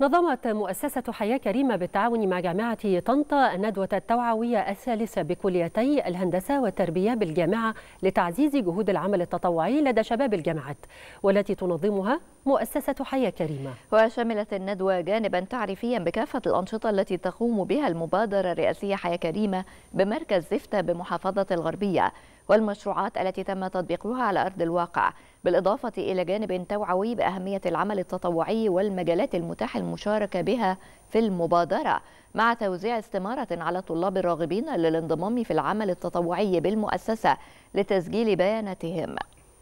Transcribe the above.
نظمت مؤسسة حياة كريمة بالتعاون مع جامعة طنطا الندوة التوعوية الثالثة بكليتي الهندسة والتربية بالجامعة لتعزيز جهود العمل التطوعي لدى شباب الجامعات والتي تنظمها مؤسسة حياة كريمة وشملت الندوة جانبا تعريفيا بكافة الأنشطة التي تقوم بها المبادرة الرئاسية حياة كريمة بمركز زفتة بمحافظة الغربية والمشروعات التي تم تطبيقها على أرض الواقع بالإضافة إلى جانب توعوي بأهمية العمل التطوعي والمجالات المتاح المشاركة بها في المبادرة مع توزيع استمارة على الطلاب الراغبين للانضمام في العمل التطوعي بالمؤسسة لتسجيل بياناتهم